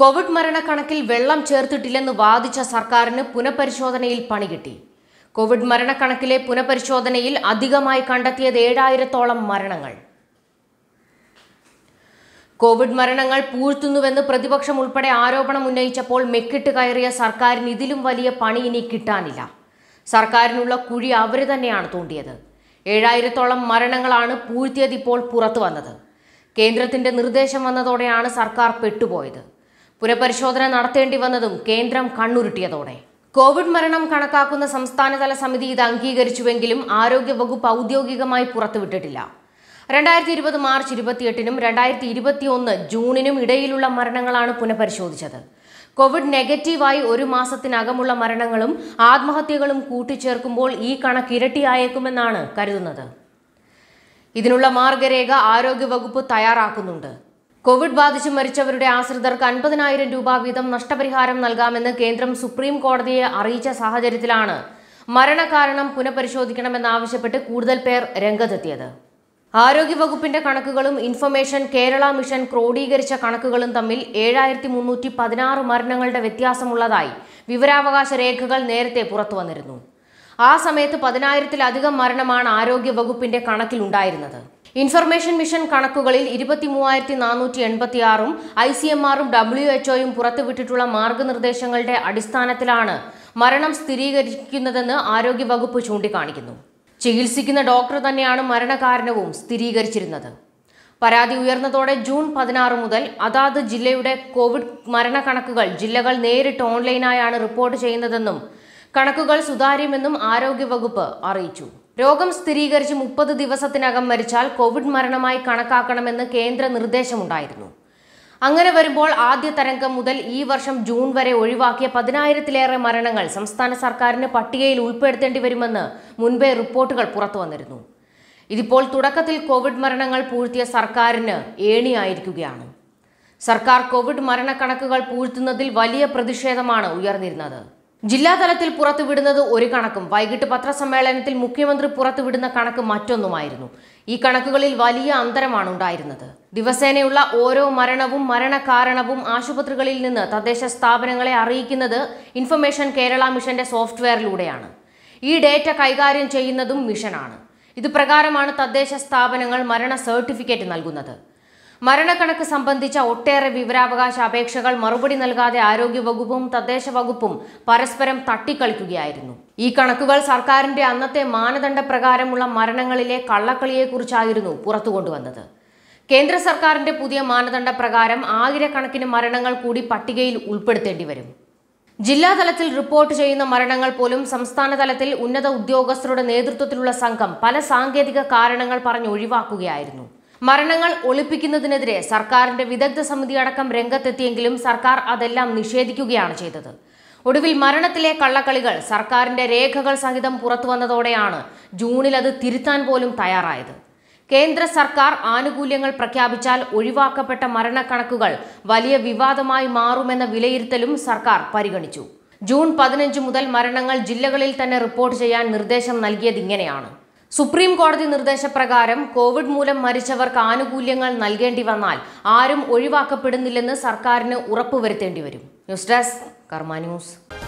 Covid മരണക്കണക്കിൽ വെള്ളം ചേർത്തിട്ടില്ലെന്ന് വാദിച്ച സർക്കാരിന് പുനഃപരിശോധനയിൽ പണി കിട്ടി കോവിഡ് മരണക്കണക്കിലെ പുനഃപരിശോധനയിൽ അധികമായി കണ്ടെത്തിയത് ഏഴായിരത്തോളം മരണങ്ങൾ കോവിഡ് മരണങ്ങൾ പൂഴ്ത്തുന്നുവെന്ന് പ്രതിപക്ഷം ഉൾപ്പെടെ ആരോപണം ഉന്നയിച്ചപ്പോൾ മെക്കിട്ട് കയറിയ സർക്കാരിന് ഇതിലും വലിയ പണി ഇനി കിട്ടാനില്ല സർക്കാരിനുള്ള കുഴി അവർ തന്നെയാണ് തോണ്ടിയത് ഏഴായിരത്തോളം മരണങ്ങളാണ് പൂഴ്ത്തിയത് ഇപ്പോൾ പുറത്തു വന്നത് കേന്ദ്രത്തിന്റെ നിർദ്ദേശം വന്നതോടെയാണ് സർക്കാർ പെട്ടുപോയത് പുനഃപരിശോധന നടത്തേണ്ടി വന്നതും കേന്ദ്രം കണ്ണുരുട്ടിയതോടെ കോവിഡ് മരണം കണക്കാക്കുന്ന സംസ്ഥാനതല സമിതി ഇത് അംഗീകരിച്ചുവെങ്കിലും ആരോഗ്യവകുപ്പ് ഔദ്യോഗികമായി പുറത്തുവിട്ടിട്ടില്ല രണ്ടായിരത്തി ഇരുപത് മാർച്ച് ഇരുപത്തിയെട്ടിനും രണ്ടായിരത്തി ഇരുപത്തിയൊന്ന് ജൂണിനും ഇടയിലുള്ള മരണങ്ങളാണ് പുനഃപരിശോധിച്ചത് കോവിഡ് നെഗറ്റീവായി ഒരു മാസത്തിനകമുള്ള മരണങ്ങളും ആത്മഹത്യകളും കൂട്ടിച്ചേർക്കുമ്പോൾ ഈ കണക്ക് ഇരട്ടിയായേക്കുമെന്നാണ് കരുതുന്നത് ഇതിനുള്ള മാർഗരേഖ ആരോഗ്യവകുപ്പ് തയ്യാറാക്കുന്നുണ്ട് കോവിഡ് ബാധിച്ച് മരിച്ചവരുടെ ആശ്രിതർക്ക് അൻപതിനായിരം രൂപ വീതം നഷ്ടപരിഹാരം നൽകാമെന്ന് കേന്ദ്രം സുപ്രീം കോടതിയെ അറിയിച്ച സാഹചര്യത്തിലാണ് മരണകാരണം പുനഃപരിശോധിക്കണമെന്നാവശ്യപ്പെട്ട് കൂടുതൽ പേർ രംഗത്തെത്തിയത് ആരോഗ്യവകുപ്പിന്റെ കണക്കുകളും ഇൻഫർമേഷൻ കേരള മിഷൻ ക്രോഡീകരിച്ച കണക്കുകളും തമ്മിൽ ഏഴായിരത്തി മുന്നൂറ്റി പതിനാറ് മരണങ്ങളുടെ വ്യത്യാസമുള്ളതായി വിവരാവകാശ രേഖകൾ നേരത്തെ പുറത്തു വന്നിരുന്നു ആ സമയത്ത് പതിനായിരത്തിലധികം മരണമാണ് ആരോഗ്യവകുപ്പിന്റെ കണക്കിലുണ്ടായിരുന്നത് ഇൻഫർമേഷൻ മിഷൻ കണക്കുകളിൽ ഇരുപത്തി മൂവായിരത്തി നാനൂറ്റി എൺപത്തി ആറും ഐ സി എം ആറും ഡബ്ല്യു ഒയും പുറത്തുവിട്ടിട്ടുള്ള മാർഗനിർദ്ദേശങ്ങളുടെ അടിസ്ഥാനത്തിലാണ് മരണം സ്ഥിരീകരിക്കുന്നതെന്ന് ആരോഗ്യവകുപ്പ് ചൂണ്ടിക്കാണിക്കുന്നു ചികിത്സിക്കുന്ന ഡോക്ടർ തന്നെയാണ് മരണകാരണവും സ്ഥിരീകരിച്ചിരുന്നത് പരാതി ഉയർന്നതോടെ ജൂൺ പതിനാറ് മുതൽ അതാത് ജില്ലയുടെ കോവിഡ് മരണക്കണക്കുകൾ ജില്ലകൾ നേരിട്ട് ഓൺലൈനായാണ് റിപ്പോർട്ട് ചെയ്യുന്നതെന്നും കണക്കുകൾ സുതാര്യമെന്നും ആരോഗ്യവകുപ്പ് അറിയിച്ചു രോഗം സ്ഥിരീകരിച്ച് മുപ്പത് ദിവസത്തിനകം മരിച്ചാൽ കോവിഡ് മരണമായി കണക്കാക്കണമെന്ന് കേന്ദ്ര നിർദ്ദേശമുണ്ടായിരുന്നു അങ്ങനെ വരുമ്പോൾ ആദ്യ തരംഗം മുതൽ ഈ വർഷം ജൂൺ വരെ ഒഴിവാക്കിയ പതിനായിരത്തിലേറെ മരണങ്ങൾ സംസ്ഥാന സർക്കാരിന് പട്ടികയിൽ ഉൾപ്പെടുത്തേണ്ടി വരുമെന്ന് മുൻപേ റിപ്പോർട്ടുകൾ പുറത്തു വന്നിരുന്നു ഇതിപ്പോൾ തുടക്കത്തിൽ കോവിഡ് മരണങ്ങൾ പൂഴ്ത്തിയ സർക്കാരിന് ഏണിയായിരിക്കുകയാണ് സർക്കാർ കോവിഡ് മരണക്കണക്കുകൾ പൂഴ്ത്തുന്നതിൽ വലിയ പ്രതിഷേധമാണ് ഉയർന്നിരുന്നത് ജില്ലാതലത്തിൽ പുറത്തുവിടുന്നത് ഒരു കണക്കും വൈകിട്ട് പത്രസമ്മേളനത്തിൽ മുഖ്യമന്ത്രി പുറത്തുവിടുന്ന കണക്ക് മറ്റൊന്നുമായിരുന്നു ഈ കണക്കുകളിൽ വലിയ അന്തരമാണ് ഉണ്ടായിരുന്നത് ദിവസേനയുള്ള ഓരോ മരണവും മരണകാരണവും ആശുപത്രികളിൽ നിന്ന് തദ്ദേശ സ്ഥാപനങ്ങളെ അറിയിക്കുന്നത് ഇൻഫർമേഷൻ കേരള മിഷന്റെ സോഫ്റ്റ്വെയറിലൂടെയാണ് ഈ ഡേറ്റ കൈകാര്യം ചെയ്യുന്നതും മിഷനാണ് ഇത് പ്രകാരമാണ് തദ്ദേശ സ്ഥാപനങ്ങൾ മരണ സർട്ടിഫിക്കറ്റ് നൽകുന്നത് മരണക്കണക്ക് സംബന്ധിച്ച ഒട്ടേറെ വിവരാവകാശ അപേക്ഷകൾ മറുപടി നൽകാതെ ആരോഗ്യവകുപ്പും തദ്ദേശ വകുപ്പും പരസ്പരം തട്ടിക്കളിക്കുകയായിരുന്നു ഈ കണക്കുകൾ സർക്കാരിന്റെ അന്നത്തെ മാനദണ്ഡ പ്രകാരമുള്ള മരണങ്ങളിലെ കള്ളക്കളിയെക്കുറിച്ചായിരുന്നു പുറത്തുകൊണ്ടുവന്നത് കേന്ദ്ര സർക്കാരിന്റെ പുതിയ മാനദണ്ഡ പ്രകാരം ആയിരക്കണക്കിന് മരണങ്ങൾ കൂടി പട്ടികയിൽ ഉൾപ്പെടുത്തേണ്ടി വരും ജില്ലാതലത്തിൽ റിപ്പോർട്ട് ചെയ്യുന്ന മരണങ്ങൾ പോലും സംസ്ഥാന തലത്തിൽ ഉന്നത ഉദ്യോഗസ്ഥരുടെ നേതൃത്വത്തിലുള്ള സംഘം പല സാങ്കേതിക കാരണങ്ങൾ പറഞ്ഞ് ഒഴിവാക്കുകയായിരുന്നു മരണങ്ങൾ ഒളിപ്പിക്കുന്നതിനെതിരെ സർക്കാരിന്റെ വിദഗ്ധ സമിതി അടക്കം രംഗത്തെത്തിയെങ്കിലും സർക്കാർ അതെല്ലാം നിഷേധിക്കുകയാണ് ചെയ്തത് ഒടുവിൽ മരണത്തിലെ കള്ളക്കളികൾ സർക്കാരിന്റെ രേഖകൾ സഹിതം പുറത്തുവന്നതോടെയാണ് ജൂണിൽ അത് തിരുത്താൻ പോലും തയ്യാറായത് കേന്ദ്ര സർക്കാർ ആനുകൂല്യങ്ങൾ പ്രഖ്യാപിച്ചാൽ ഒഴിവാക്കപ്പെട്ട മരണക്കണക്കുകൾ വലിയ വിവാദമായി മാറുമെന്ന വിലയിരുത്തലും സർക്കാർ പരിഗണിച്ചു ജൂൺ പതിനഞ്ച് മുതൽ മരണങ്ങൾ ജില്ലകളിൽ തന്നെ റിപ്പോർട്ട് ചെയ്യാൻ നിർദ്ദേശം നൽകിയതിങ്ങനെയാണ് ഇങ്ങനെയാണ് സുപ്രീം കോടതി നിർദ്ദേശപ്രകാരം കോവിഡ് മൂലം മരിച്ചവർക്ക് ആനുകൂല്യങ്ങൾ നൽകേണ്ടി വന്നാൽ ആരും ഒഴിവാക്കപ്പെടുന്നില്ലെന്ന് സർക്കാരിന് ഉറപ്പുവരുത്തേണ്ടി വരും ന്യൂസ് ഡെസ്ക് കർമ്മ ന്യൂസ്